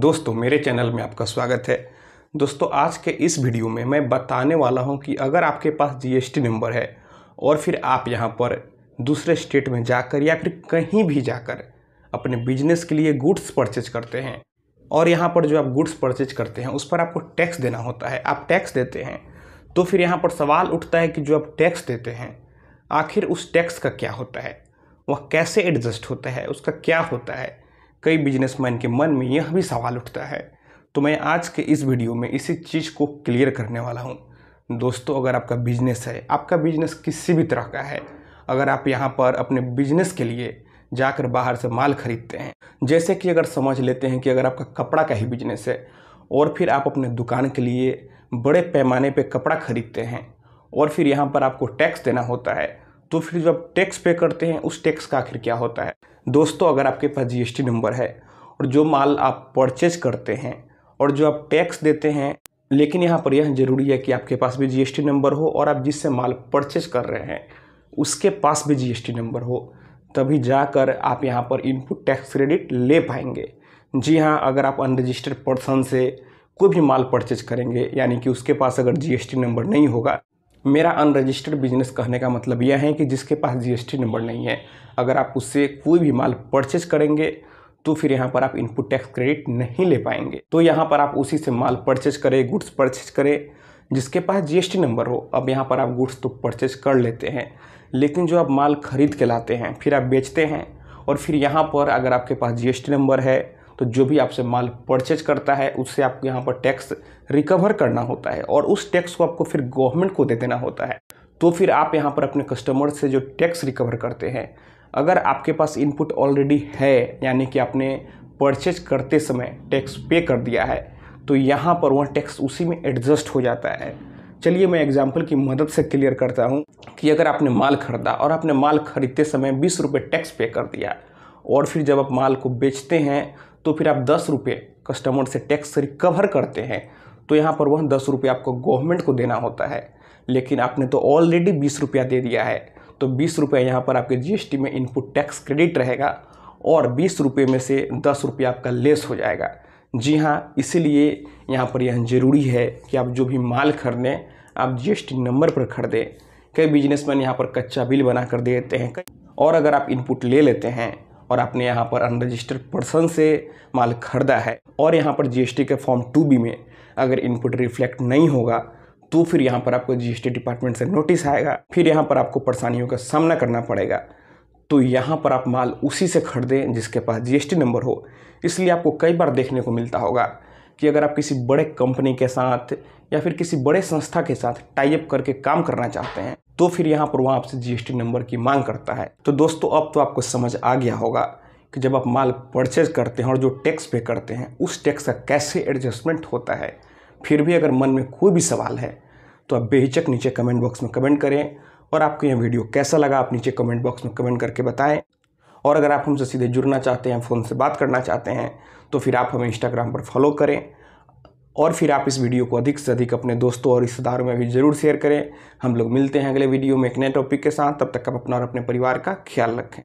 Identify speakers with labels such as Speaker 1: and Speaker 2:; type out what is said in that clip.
Speaker 1: दोस्तों मेरे चैनल में आपका स्वागत है दोस्तों आज के इस वीडियो में मैं बताने वाला हूं कि अगर आपके पास जीएसटी नंबर है और फिर आप यहां पर दूसरे स्टेट में जाकर या फिर कहीं भी जाकर अपने बिजनेस के लिए गुड्स परचेज करते हैं और यहाँ पर जो आप गुड्स परचेज करते हैं उस पर आपको टैक्स देना होता है आप टैक्स देते हैं तो फिर यहाँ पर सवाल उठता है कि जो आप टैक्स देते हैं आखिर उस टैक्स का क्या होता है वह कैसे एडजस्ट होता है उसका क्या होता है कई बिजनेसमैन के मन में यह भी सवाल उठता है तो मैं आज के इस वीडियो में इसी चीज़ को क्लियर करने वाला हूँ दोस्तों अगर आपका बिजनेस है आपका बिजनेस किसी भी तरह का है अगर आप यहाँ पर अपने बिजनेस के लिए जाकर बाहर से माल खरीदते हैं जैसे कि अगर समझ लेते हैं कि अगर आपका कपड़ा का ही बिजनेस है और फिर आप अपने दुकान के लिए बड़े पैमाने पे कपड़ा खरीदते हैं और फिर यहाँ पर आपको टैक्स देना होता है तो फिर जब टैक्स पे करते हैं उस टैक्स का आखिर क्या होता है दोस्तों अगर आपके पास जीएसटी नंबर है और जो माल आप परचेज करते हैं और जो आप टैक्स देते हैं लेकिन यहाँ पर यह ज़रूरी है कि आपके पास भी जीएसटी नंबर हो और आप जिससे माल परचेज कर रहे हैं उसके पास भी जीएसटी नंबर हो तभी जाकर आप यहाँ पर इनपुट टैक्स क्रेडिट ले पाएंगे जी हाँ अगर आप अनरजिस्टर्ड पर्सन से कोई भी माल परचेज करेंगे यानी कि उसके पास अगर जीएसटी नंबर नहीं होगा मेरा अनरजिस्टर्ड बिजनेस कहने का मतलब यह है कि जिसके पास जीएसटी नंबर नहीं है अगर आप उससे कोई भी माल परचेज करेंगे तो फिर यहाँ पर आप इनपुट टैक्स क्रेडिट नहीं ले पाएंगे तो यहाँ पर आप उसी से माल परचेज करें गुड्स परचेज करें जिसके पास जीएसटी नंबर हो अब यहाँ पर आप गुड्स तो परचेज कर लेते हैं लेकिन जो आप माल खरीद के लाते हैं फिर आप बेचते हैं और फिर यहाँ पर अगर आपके पास जीएसटी नंबर है तो जो भी आपसे माल परचेज करता है उससे आपको यहाँ पर टैक्स रिकवर करना होता है और उस टैक्स को आपको फिर गवर्नमेंट को दे देना होता है तो फिर आप यहाँ पर अपने कस्टमर से जो टैक्स रिकवर करते हैं अगर आपके पास इनपुट ऑलरेडी है यानी कि आपने परचेज करते समय टैक्स पे कर दिया है तो यहाँ पर वह टैक्स उसी में एडजस्ट हो जाता है चलिए मैं एग्जाम्पल की मदद से क्लियर करता हूँ कि अगर आपने माल खरीदा और आपने माल खरीदते समय बीस रुपये टैक्स पे कर दिया और फिर जब आप माल को बेचते हैं तो फिर आप दस रुपये कस्टमर से टैक्स रिकवर करते हैं तो यहाँ पर वह दस रुपये आपको गवर्नमेंट को देना होता है लेकिन आपने तो ऑलरेडी बीस रुपया दे दिया है तो बीस रुपये यहाँ पर आपके जीएसटी में इनपुट टैक्स क्रेडिट रहेगा और बीस रुपये में से दस रुपये आपका लेस हो जाएगा जी हाँ इसीलिए यहाँ पर यह ज़रूरी है कि आप जो भी माल खरीदें आप जीएसटी नंबर पर खरीदें कई बिजनेसमैन यहाँ पर कच्चा बिल बना कर दे देते हैं और अगर आप इनपुट ले लेते हैं और आपने यहाँ पर अनरजिस्टर्ड पर्सन से माल खरीदा है और यहाँ पर जीएसटी के फॉर्म टू बी में अगर इनपुट रिफ्लेक्ट नहीं होगा तो फिर यहाँ पर आपको जीएसटी डिपार्टमेंट से नोटिस आएगा फिर यहाँ पर आपको परेशानियों का सामना करना पड़ेगा तो यहाँ पर आप माल उसी से खरीदें जिसके पास जीएसटी नंबर हो इसलिए आपको कई बार देखने को मिलता होगा कि अगर आप किसी बड़े कंपनी के साथ या फिर किसी बड़े संस्था के साथ टाइप करके काम करना चाहते हैं तो फिर यहाँ पर वहाँ आपसे जीएसटी नंबर की मांग करता है तो दोस्तों अब तो आपको समझ आ गया होगा कि जब आप माल परचेज करते हैं और जो टैक्स पे करते हैं उस टैक्स का कैसे एडजस्टमेंट होता है फिर भी अगर मन में कोई भी सवाल है तो आप बेहिचक नीचे कमेंट बॉक्स में कमेंट करें और आपको यह वीडियो कैसा लगा आप नीचे कमेंट बॉक्स में कमेंट करके बताएं और अगर आप हमसे सीधे जुड़ना चाहते हैं फ़ोन से बात करना चाहते हैं तो फिर आप हमें इंस्टाग्राम पर फॉलो करें और फिर आप इस वीडियो को अधिक से अधिक अपने दोस्तों और रिश्तेदारों में भी ज़रूर शेयर करें हम लोग मिलते हैं अगले वीडियो में एक नए टॉपिक के साथ तब तक आप अपना और अपने परिवार का ख्याल रखें